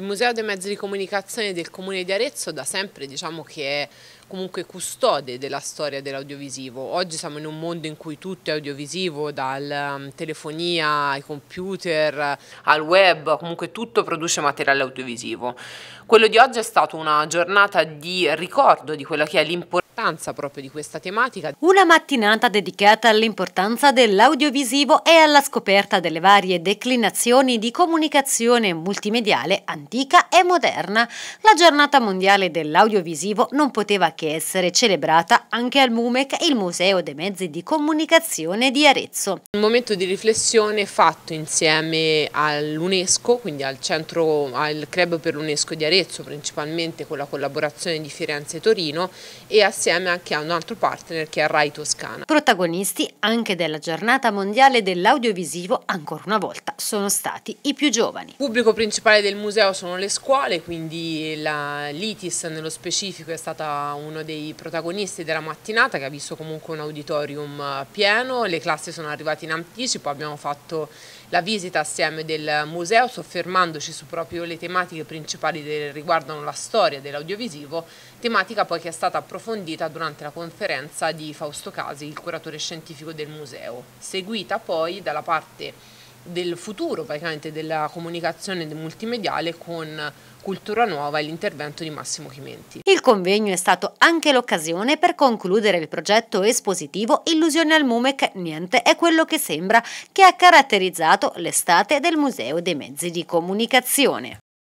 Il Museo dei Mezzi di Comunicazione del Comune di Arezzo da sempre diciamo che è comunque custode della storia dell'audiovisivo. Oggi siamo in un mondo in cui tutto è audiovisivo, dalla mm, telefonia ai computer al web, comunque tutto produce materiale audiovisivo. Quello di oggi è stata una giornata di ricordo di quella che è l'importanza l'importanza proprio di questa tematica. Una mattinata dedicata all'importanza dell'audiovisivo e alla scoperta delle varie declinazioni di comunicazione multimediale antica e moderna. La giornata mondiale dell'audiovisivo non poteva che essere celebrata anche al MUMEC, il Museo dei Mezzi di Comunicazione di Arezzo. Un momento di riflessione fatto insieme all'UNESCO, quindi al centro, al Club per l'UNESCO di Arezzo, principalmente con la collaborazione di Firenze e Torino e assieme insieme anche a un altro partner che è Rai Toscana. Protagonisti anche della giornata mondiale dell'audiovisivo, ancora una volta, sono stati i più giovani. Il pubblico principale del museo sono le scuole, quindi la l'ITIS nello specifico è stata uno dei protagonisti della mattinata che ha visto comunque un auditorium eh, pieno, le classi sono arrivate in anticipo, abbiamo fatto la visita assieme del museo soffermandoci su proprio le tematiche principali che riguardano la storia dell'audiovisivo, tematica poi che è stata approfondita sentita durante la conferenza di Fausto Casi, il curatore scientifico del museo, seguita poi dalla parte del futuro praticamente della comunicazione multimediale con Cultura Nuova e l'intervento di Massimo Chimenti. Il convegno è stato anche l'occasione per concludere il progetto espositivo Illusione al Mumec Niente è quello che sembra che ha caratterizzato l'estate del Museo dei Mezzi di Comunicazione.